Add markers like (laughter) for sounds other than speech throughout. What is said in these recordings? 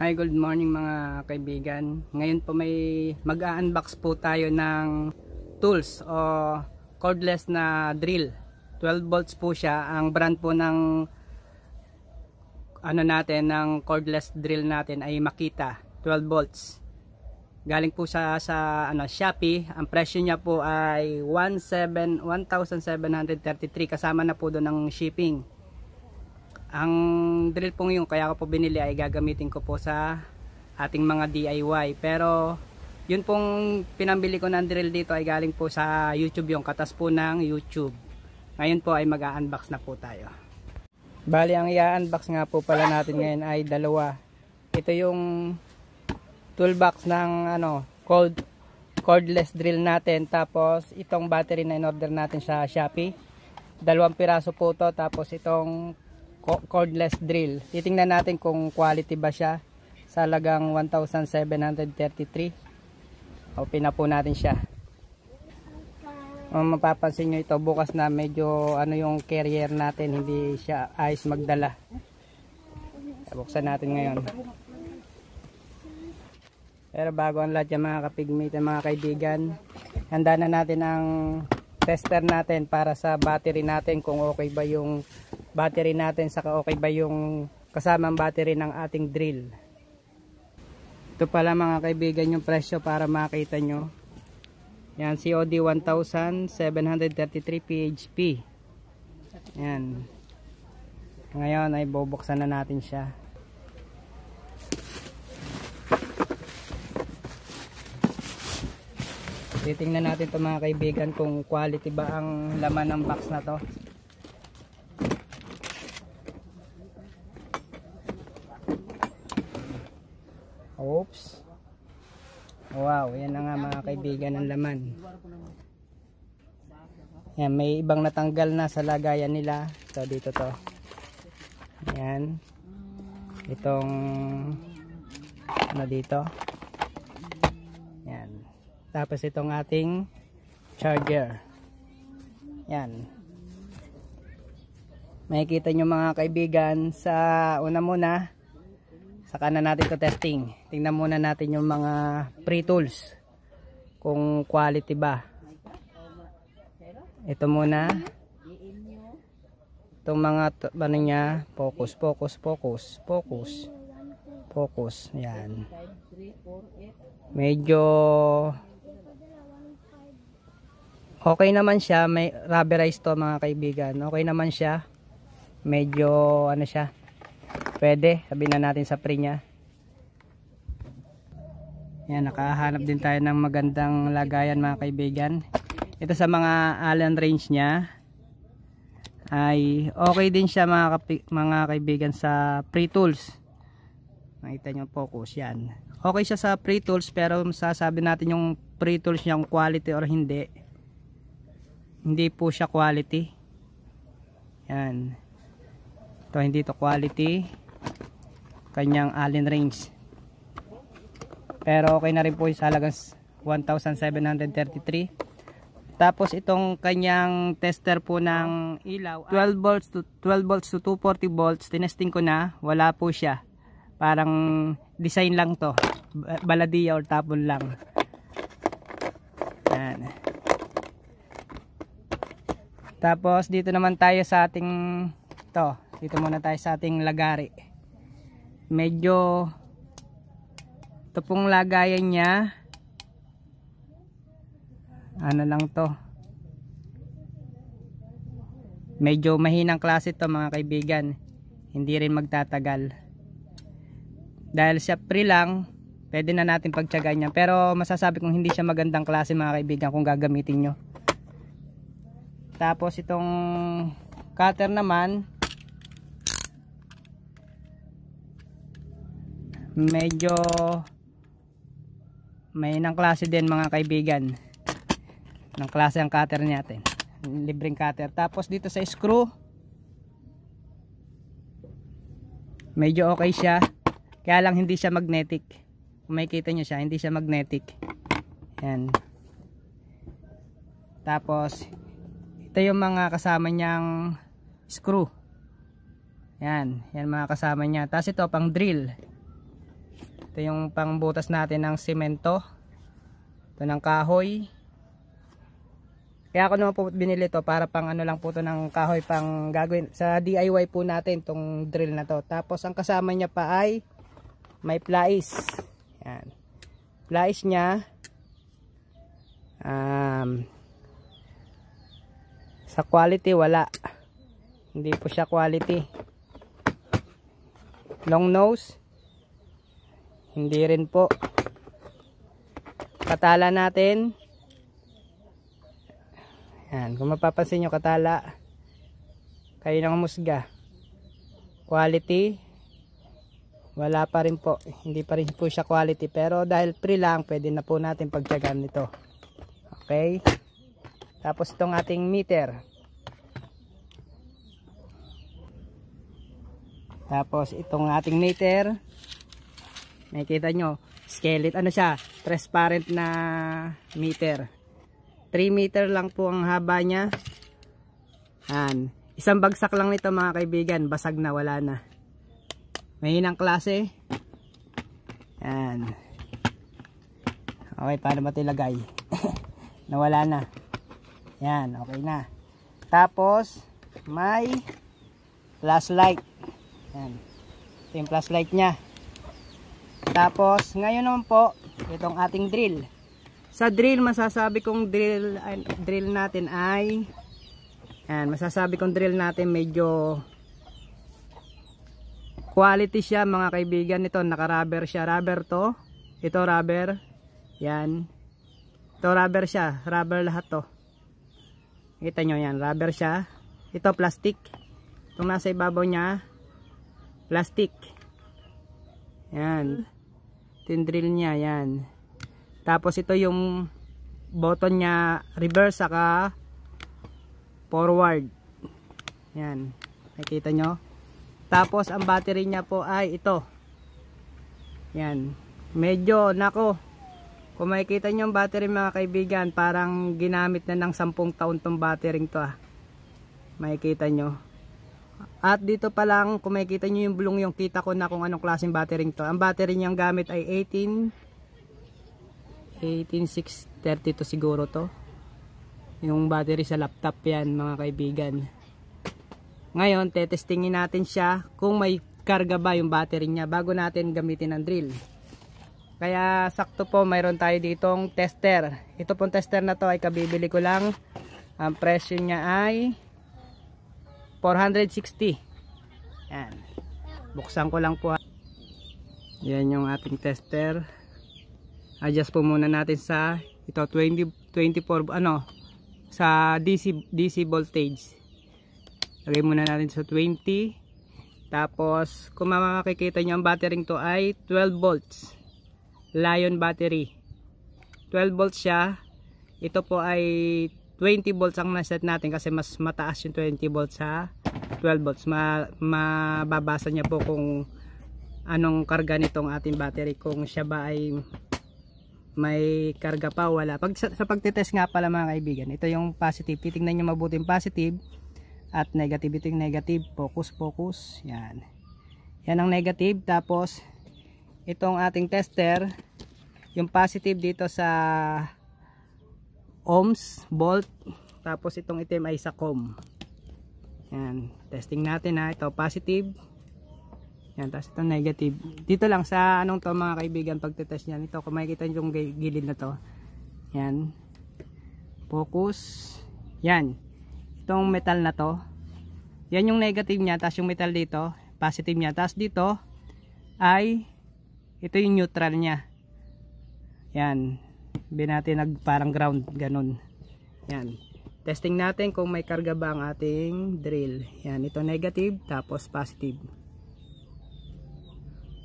Hi, good morning mga kaibigan. Ngayon po may mag-unbox po tayo ng tools o cordless na drill. 12 volts po siya. Ang brand po ng ano natin ng cordless drill natin ay Makita 12 volts. Galing po sa sa ano Shopee. Ang presyo niya po ay 17 1733 kasama na po doon ng shipping ang drill pong yung kaya ko po binili ay gagamitin ko po sa ating mga DIY pero yun pong pinambili ko ng drill dito ay galing po sa YouTube yung katas po ng YouTube ngayon po ay mag-unbox na po tayo bali ang i-unbox nga po pala natin ngayon ay dalawa ito yung toolbox ng ano cold cordless drill natin tapos itong battery na in order natin sa Shopee dalawang piraso po to tapos itong cordless drill. Titingnan natin kung quality ba siya sa lagang 1,733. O, pinapo natin siya. Um, mapapansin nyo ito bukas na medyo ano yung carrier natin hindi siya ayos magdala buksan natin ngayon pero bago ang lahat yung mga kapigmate mga kaibigan handa na natin ang tester natin para sa battery natin kung okay ba yung battery natin saka okay ba yung kasamang battery ng ating drill ito pala mga kaibigan yung presyo para makita nyo yan COD 1733 PHP yan ngayon ay bubuksan na natin siya titingnan natin to mga kaibigan kung quality ba ang laman ng box na to oops wow yan na nga mga kaibigan ang laman yan, may ibang natanggal na sa lagayan nila so dito to yan itong na ano dito tapos itong ating charger. Yan. Makikita nyo mga kaibigan sa una muna saka na natin to testing. Tingnan muna natin yung mga pre-tools kung quality ba. Ito muna. Itong mga ano niya, focus, focus, focus, focus. Focus, yan. Medyo Okay naman siya, may rubberized to mga kaibigan. Okay naman siya. Medyo ano siya. Pwede, sabihin na natin sa pre niya. Yan, nakahanap din tayo ng magandang lagayan mga kaibigan. Ito sa mga Allen range niya ay okay din siya mga, mga kaibigan sa pre-tools. Nakita niyo focus yan. Okay siya sa pre-tools pero masasabi natin yung pre-tools niya kung quality or hindi hindi po siya quality yan to hindi to quality kanyang allen range pero okay na rin po sa halagang 1,733 tapos itong kanyang tester po ng ilaw 12 ah, volts to 12 volts to 240 volts tinesting ko na wala po siya parang design lang to baladiya or tapon lang yan tapos dito naman tayo sa ating to. Dito muna tayo sa ating lagari. Medyo ito pong lagayan niya ano lang to medyo mahinang klase to mga kaibigan hindi rin magtatagal dahil siya pre lang pwede na natin pagtiyagaan niya pero masasabi kong hindi siya magandang klase mga kaibigan kung gagamitin niyo. Tapos itong cutter naman medyo may nang klase din mga kaibigan. Nang klase ang cutter natin. Libreng cutter. Tapos dito sa screw medyo okay siya. Kaya lang hindi siya magnetic. Kung makikita niyo siya, hindi siya magnetic. Yan. Tapos ito yung mga kasama niyang screw. Yan, yan mga kasama niya. Tapos ito pang drill. Ito yung pangbutas natin ng semento. Ito ng kahoy. Kaya ako naman po binili ito para pang ano lang po ito ng kahoy pang gagawin. Sa DIY po natin tong drill na to. Tapos ang kasama niya pa ay may plais. Yan. Plais niya um, sa quality, wala. Hindi po siya quality. Long nose, hindi rin po. Katala natin. Yan, kung mapapansin nyo, katala. Kayo nang musga. Quality, wala pa rin po. Hindi pa rin po siya quality. Pero dahil free lang, pwede na po natin pagtyagan nito. Okay. Tapos itong ating meter. Tapos itong ating meter. May kita nyo. Skeleton. Ano siya? Transparent na meter. 3 meter lang po ang haba niya. Yan. Isang bagsak lang nito mga kaibigan. Basag na. Wala na. Mahinang klase. Yan. Okay. Paano ba ito ilagay? (laughs) Nawala na. Yan, okay na. Tapos, may flashlight. Yan. Ito yung flashlight niya. Tapos, ngayon naman po, itong ating drill. Sa drill, masasabi kong drill, uh, drill natin ay yan, masasabi kong drill natin medyo quality siya mga kaibigan. Ito, naka-rubber siya. Rubber to. Ito, rubber. Yan. Ito, rubber siya. Rubber lahat to. Kita nyo yan, rubber siya. Ito plastic. Itong nasa ibabaw niya, plastic. Yan. Tindrill niya, yan. Tapos ito yung button niya, reverse saka forward. Yan. Nakita nyo? Tapos ang battery niya po ay ito. Yan. Medyo, nako, kung makikita nyo ang battery mga kaibigan, parang ginamit na ng 10 taon tong battering to ah. Makikita nyo. At dito pa lang, kung makikita nyo yung bulong yung kita ko na kung anong klaseng battering to. Ang battery niyang gamit ay 18, 18630 to siguro to. Yung battery sa laptop yan mga kaibigan. Ngayon, tetestingin natin siya kung may karga ba yung battery niya bago natin gamitin ang drill. Kaya sakto po mayroon tayo ditong tester. Ito pong tester na to ay kabibili ko lang. Ang presyo niya ay 460. Yan. Buksan ko lang po. Yan yung ating tester. Adjust po muna natin sa ito 20 24 ano sa DC DC voltage. Lagay muna natin sa 20. Tapos kung makikita niyo ang battery to ay 12 volts. Lion battery 12 volts siya ito po ay 20 volts ang naset natin kasi mas mataas yung 20 volts sa 12 volts Ma mababasa niya po kung anong karga nitong ating battery kung siya ba ay may karga pa wala Pag, sa, sa pagte-test nga pala mga kaibigan ito yung positive titingnan niyo mabuti positive at negative ito yung negative focus focus yan yan ang negative tapos itong ating tester yung positive dito sa ohms volt tapos itong itim ay sa com yan testing natin ha ito positive yan tapos ito negative dito lang sa anong to mga kaibigan pagtetest nyan ito kung makikita yung gilid na to yan focus yan itong metal na to yan yung negative nya tapos yung metal dito positive nya tapos dito ay ito yung neutral niya yan binati nag parang ground ganun yan testing natin kung may karga ba ang ating drill yan ito negative tapos positive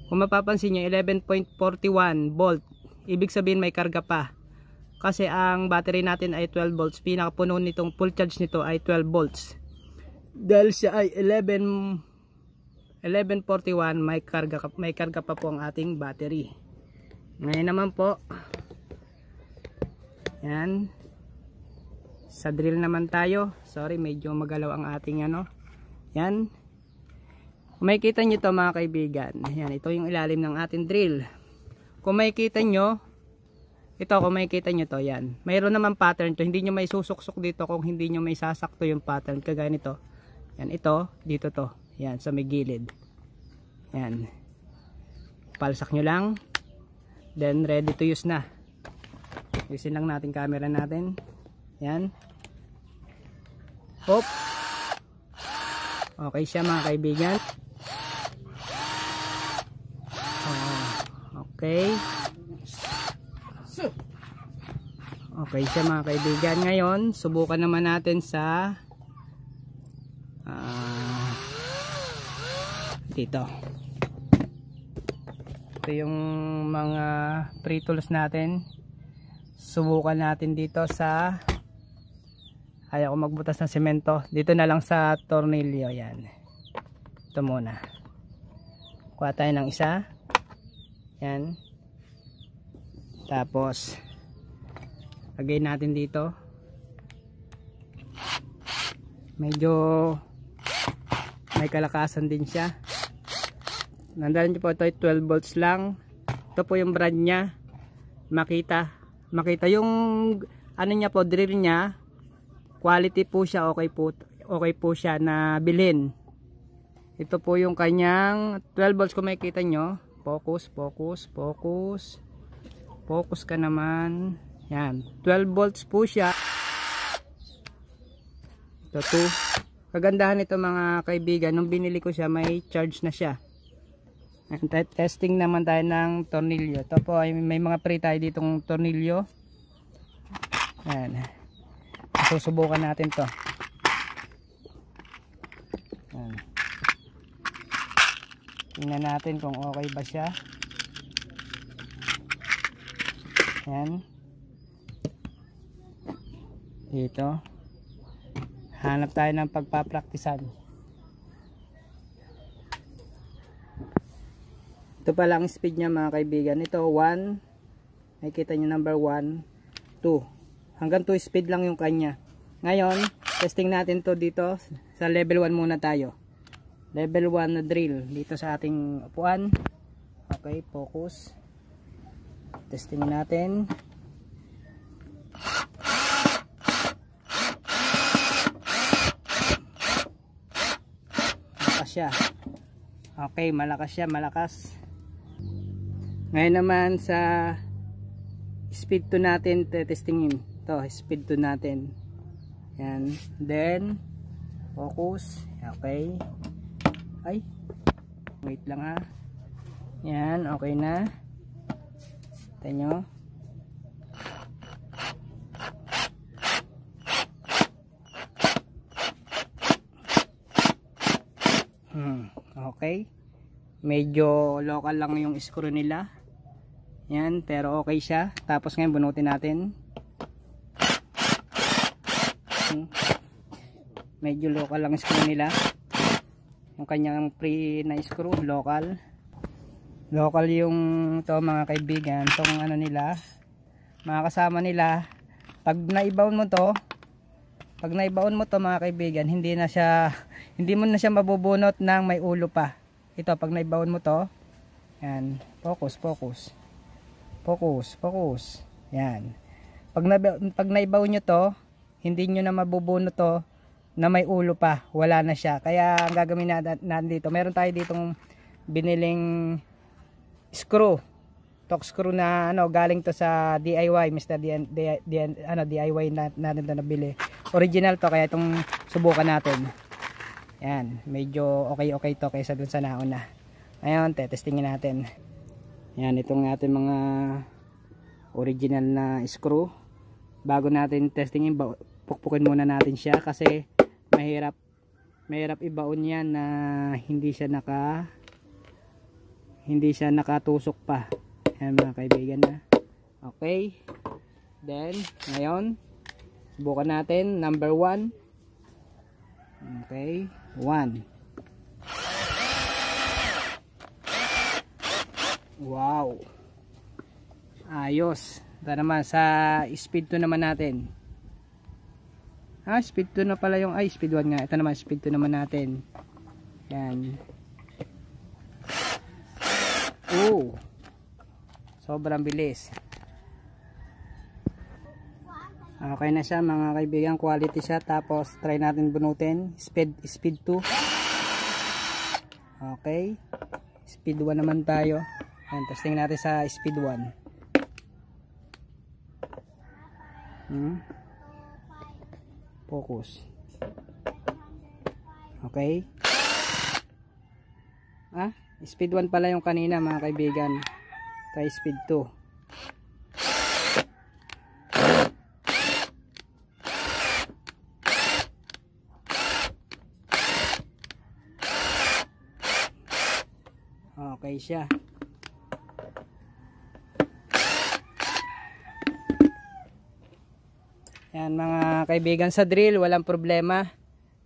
kung mapapansin nyo 11.41 volt ibig sabihin may karga pa kasi ang battery natin ay 12 volts pinakapuno nitong full charge nito ay 12 volts dahil siya ay 11 1141 may karga, may karga pa po ang ating battery ngayon naman po yan sa drill naman tayo sorry medyo magalaw ang ating ano yan makikita niyo to mga kaibigan yan ito yung ilalim ng ating drill kung makikita nyo ito kung makikita nyo to yan mayroon naman pattern to hindi nyo may susuksok dito kung hindi nyo may sasakto yung pattern kagaya nito yan ito dito to yan, sa may gilid. Yan. Palsak nyo lang. Then, ready to use na. Usin lang natin camera natin. Yan. Hop. Okay siya mga kaibigan. Ah, okay. Okay siya mga kaibigan. Ngayon, subukan naman natin sa dito ito yung mga free tools natin subukan natin dito sa ayaw ko magbutas ng semento dito na lang sa tornilyo yan ito muna kuha tayo ng isa yan tapos lagay natin dito medyo may kalakasan din siya Nandaan nyo po ito ay 12 volts lang. Ito po yung brand niya. Makita. Makita yung ano niya po drill niya. Quality po siya okay po. Okay po siya na bilhin. Ito po yung kanyang 12 volts kung makikita nyo. Focus, focus, focus. Focus ka naman. Yan. 12 volts po siya. Ito to. Kagandahan ito mga kaibigan. Nung binili ko siya, may charge na siya testing naman tayo ng tornilyo ito po ay may mga pre tayo ditong tornilyo yan susubukan natin to yan. tingnan natin kung okay ba siya yan dito hanap tayo ng pagpapraktisan ito pala ang speed niya mga kaibigan ito 1 nakikita nyo number 1 2 hanggang 2 speed lang yung kanya ngayon testing natin to dito sa level 1 muna tayo level 1 na drill dito sa ating upuan okay focus testing natin malakas siya okay malakas siya malakas ngayon naman sa speed to natin testingin to speed to natin yan then focus okay ay wait lang ha ah. yan okay na kita nyo hmm okay medyo local lang yung screw nila yan pero okay siya tapos ngayon bunutin natin hmm. medyo local lang screw nila yung kanyang pre na screw local local yung to mga kaibigan tong ano nila mga kasama nila pag naibaon mo to pag naibaon mo to mga kaibigan hindi na siya hindi mo na siya mabubunot ng may ulo pa ito pag naibawon mo to yan focus focus focus focus yan pag, na, pag naibawan niyo to hindi niyo na mabubuno to na may ulo pa wala na siya kaya ang gagawin natin dito meron tayo ditong biniling screw torque screw na ano galing to sa DIY Mr. DN, DN, ano DIY na, natin na nabili original to kaya itong subukan natin Ayan, medyo okay-okay to kaysa dun sa nauna. Ngayon, tetestingin natin. Ayan, itong ating mga original na screw. Bago natin testingin, pukpukin muna natin siya kasi mahirap mahirap ibaon yan na hindi siya naka hindi siya nakatusok pa. Ayan mga kaibigan na. Okay. Then, ngayon, subukan natin. Number 1. Okay. 1 wow ayos ito naman sa speed 2 naman natin ah speed 2 na pala yung ay speed 1 nga ito naman speed 2 naman natin yan oh sobrang bilis Okay na siya mga kaibigan, quality siya. Tapos try natin bunutin. Speed speed 2. Okay. Speed 1 naman tayo. Ayan, testing natin sa speed 1. Hmm. Focus. Okay. Ah, speed 1 pala yung kanina mga kaibigan. Try speed 2. siya. Yan mga kaibigan sa drill, walang problema.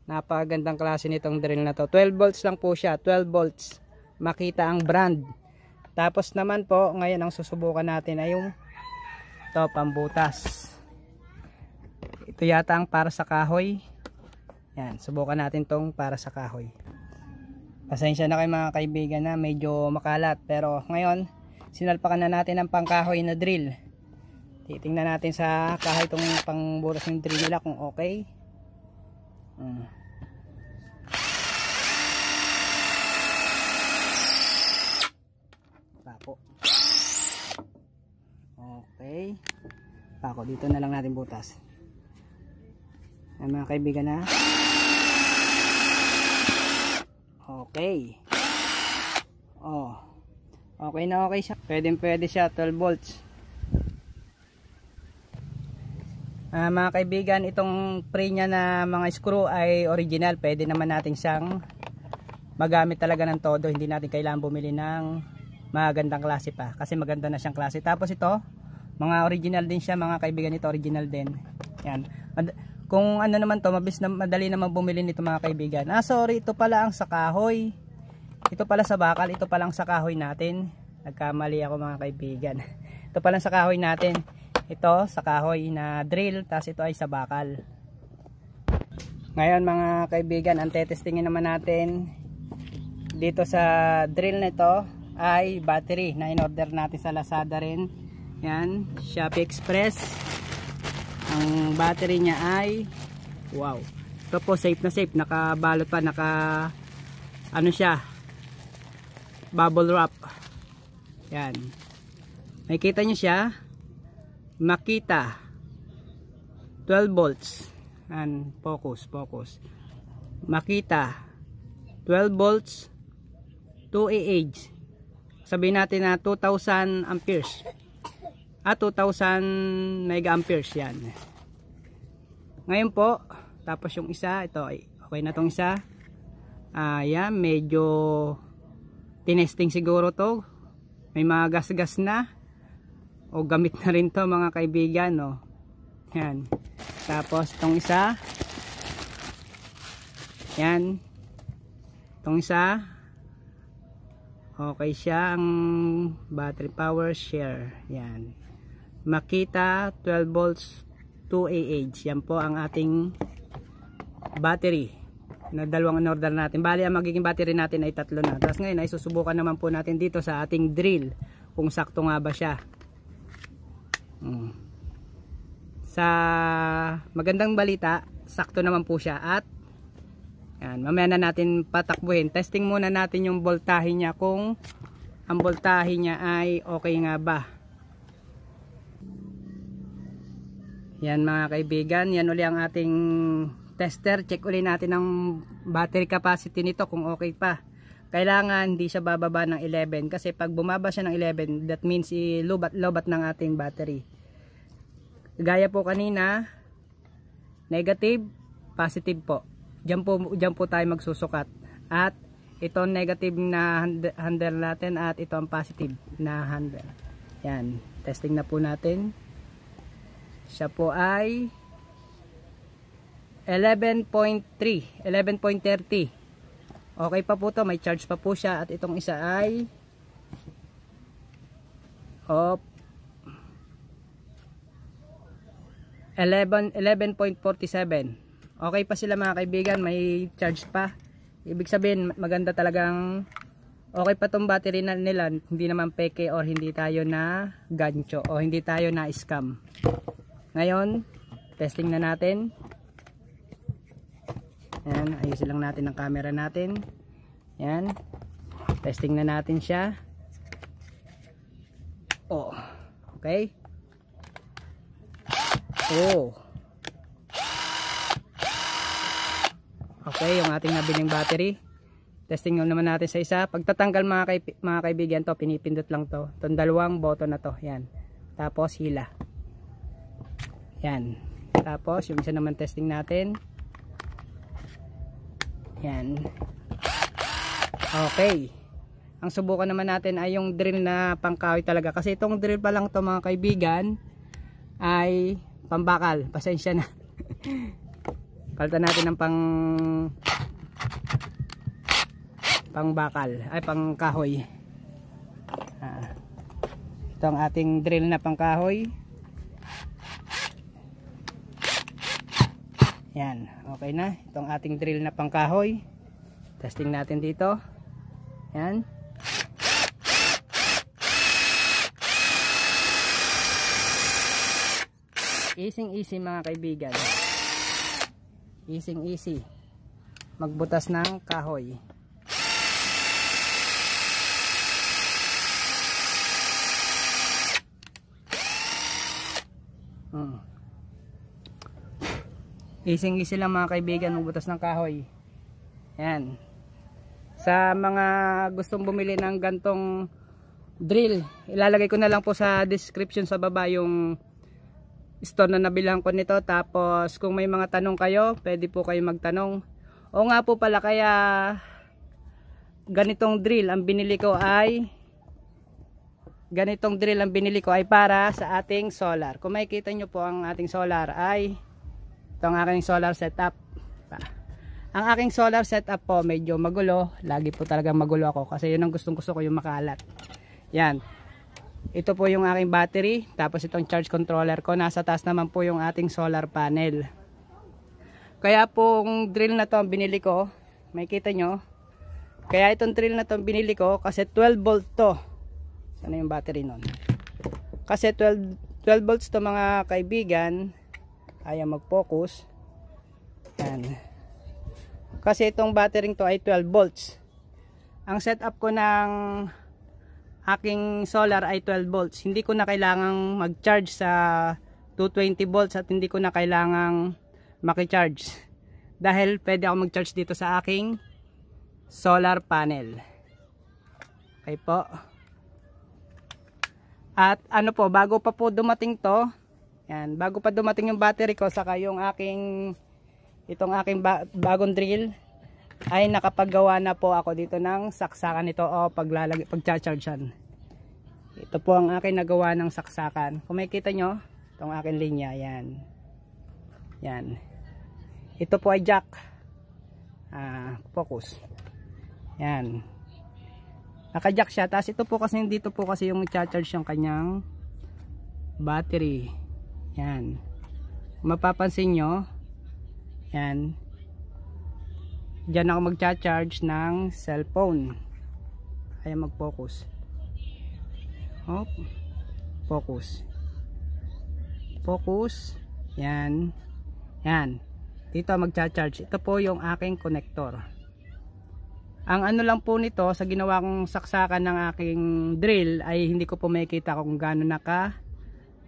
Napagandang klase nitong drill na to. 12 volts lang po siya, 12 volts. Makita ang brand. Tapos naman po, ngayon ang susubukan natin ay yung to pambutas. Ito yata ang para sa kahoy. Yan, subukan natin tong para sa kahoy. Pasensya na kayo mga kaibigan na medyo makalat pero ngayon sinalpakan na natin ang pangkahoy na drill. Titingnan natin sa kahoy itong pangburas ng drill nila kung okay. Hmm. Tapo. Okay. Tapo dito na lang natin butas. Ayan mga kaibigan na. Okay. Oh. Okay na okay siya. Pwede pwede siya 12 volts. Uh, mga kaibigan, itong pre niya na mga screw ay original. Pwede naman natin siyang magamit talaga ng todo. Hindi natin kailangan bumili ng magandang klase pa. Kasi maganda na siyang klase. Tapos ito, mga original din siya mga kaibigan ito original din yan kung ano naman to, mabis na, madali naman bumili nito mga kaibigan. Ah, sorry, ito pala ang sa kahoy. Ito pala sa bakal, ito pala ang sa kahoy natin. Nagkamali ako mga kaibigan. (laughs) ito pala sa kahoy natin. Ito sa kahoy na drill, tapos ito ay sa bakal. Ngayon mga kaibigan, ang tetestingin naman natin dito sa drill nito ay battery na in-order natin sa Lazada rin. Yan, Shopee Express ang battery niya ay wow ito po safe na safe nakabalot pa naka ano siya bubble wrap yan makita niyo siya makita 12 volts and focus focus makita 12 volts 2 Ah sabihin natin na 2000 amperes at ah, 2000 mega amperes yan ngayon po tapos yung isa ito okay na tong isa uh, yan medyo tinesting siguro to may mga gas-gas na o gamit na rin to mga kaibigan no? yan tapos tong isa yan tong isa okay siya ang battery power share yan Makita 12 volts 2 AH. Yan po ang ating battery na dalawang order natin. Bali, ang magiging battery natin ay tatlo na. Tapos ngayon ay susubukan naman po natin dito sa ating drill kung sakto nga ba siya. Hmm. Sa magandang balita, sakto naman po siya at yan, mamaya na natin patakbuhin. Testing muna natin yung voltahe niya kung ang voltahe niya ay okay nga ba. Yan mga kaibigan, yan uli ang ating tester. Check uli natin ang battery capacity nito kung okay pa. Kailangan hindi siya bababa ng 11 kasi pag bumaba siya ng 11, that means ilubat-lobat ng ating battery. Gaya po kanina, negative, positive po. Diyan po, diyan po tayo magsusukat. At ito negative na handle natin at ito ang positive na handle. Yan, testing na po natin. Siya po ay 11.3, 11.30. Okay pa po to, may charge pa po siya at itong isa ay of 11 11.47. Okay pa sila mga kaibigan, may charge pa. Ibig sabihin, maganda talagang okay pa tong battery na nila. Hindi naman peke or hindi tayo na gancho o hindi tayo na scam. Ngayon, testing na natin. Ayan, ayusin lang natin ang camera natin. Ayan. Testing na natin siya. Oh. Okay. Oh. Okay, yung ating nabiling battery. Testing yun naman natin sa isa. Pagtatanggal mga, kaib mga kaibigan to, pinipindot lang to. Itong dalawang button na to. Yan. Tapos hila. Yan. Tapos, yung isa naman testing natin. Yan. Okay. Ang subukan naman natin ay yung drill na pangkahoy talaga. Kasi itong drill pa lang to mga kaibigan ay pambakal. Pasensya na. (laughs) Palitan natin ng pang pang bakal. Ay, pang kahoy. Ah. Ito ang ating drill na pang kahoy. Yan, okay na. Itong ating drill na pangkahoy. Testing natin dito. Yan. Easing easy mga kaibigan. Easing easy. Magbutas ng kahoy. Hmm. Gising-gising lang mga kaibigan magbutas ng kahoy. Yan. Sa mga gustong bumili ng gantong drill, ilalagay ko na lang po sa description sa baba yung store na nabilang ko nito. Tapos kung may mga tanong kayo, pwede po kayo magtanong. O nga po pala kaya ganitong drill ang binili ko ay ganitong drill ang binili ko ay para sa ating solar. Kung makikita nyo po ang ating solar ay ito ang aking solar setup ang aking solar setup po medyo magulo lagi po talaga magulo ako kasi yun ang gustong gusto ko yung makalat yan ito po yung aking battery tapos itong charge controller ko nasa taas naman po yung ating solar panel kaya pong drill na to ang binili ko may kita nyo kaya itong drill na to ang binili ko kasi 12 volt to sana yung battery nun kasi 12, 12 volts to mga kaibigan ayaw mag-focus. Yan. Kasi itong battery to ay 12 volts. Ang setup ko ng aking solar ay 12 volts. Hindi ko na kailangang mag-charge sa 220 volts at hindi ko na kailangang maki-charge. Dahil pwede ako mag-charge dito sa aking solar panel. Okay po. At ano po, bago pa po dumating to, yan, bago pa dumating yung battery ko saka yung aking itong aking ba bagong drill ay nakapaggawa na po ako dito ng saksakan nito o paglalagay pagcha yan. Ito po ang aking nagawa ng saksakan. Kung makikita nyo, itong aking linya, yan. Yan. Ito po ay jack. Ah, focus. Yan. Naka-jack siya. Tapos ito po kasi, dito po kasi yung charge yung kanyang battery. Yan. Mapapansin nyo, yan, Diyan ako magcha-charge ng cellphone. Kaya mag-focus. Hop. focus. Focus. Yan. Yan. Dito magcha-charge. Ito po yung aking connector. Ang ano lang po nito, sa ginawa kong saksakan ng aking drill, ay hindi ko po makikita kung gaano naka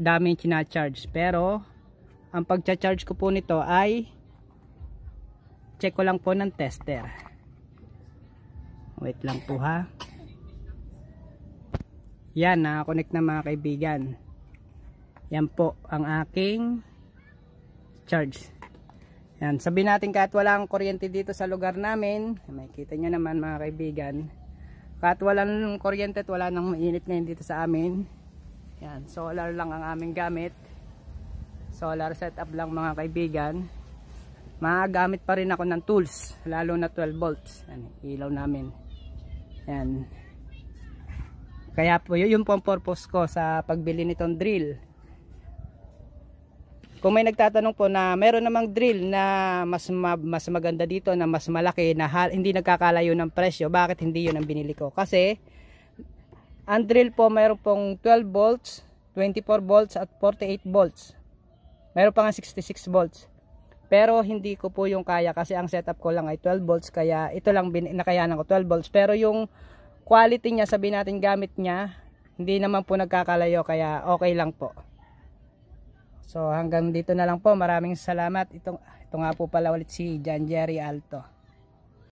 dami charge Pero, ang pagcha-charge ko po nito ay check ko lang po ng tester. Wait lang po ha. Yan, na connect na mga kaibigan. Yan po ang aking charge. Yan, sabihin natin kahit walang kuryente dito sa lugar namin, may kita nyo naman mga kaibigan, kahit walang kuryente at wala nang mainit ngayon dito sa amin, yan, solar lang ang aming gamit. Solar setup lang mga kaibigan. Magagamit pa rin ako ng tools, lalo na 12 volts. Yan, ilaw namin. Yan. Kaya po, yun po ang purpose ko sa pagbili nitong drill. Kung may nagtatanong po na meron namang drill na mas ma mas maganda dito, na mas malaki, na hindi nagkakalayo ng presyo, bakit hindi yun ang binili ko? Kasi, ang drill po, mayroon pong 12 volts, 24 volts at 48 volts. Meron pa nga 66 volts. Pero hindi ko po yung kaya kasi ang setup ko lang ay 12 volts kaya ito lang nakayanan ko 12 volts. Pero yung quality niya, sabi natin gamit niya, hindi naman po nagkakalayo kaya okay lang po. So hanggang dito na lang po. Maraming salamat. Ito, ito nga po pala ulit si Jan Jerry Alto.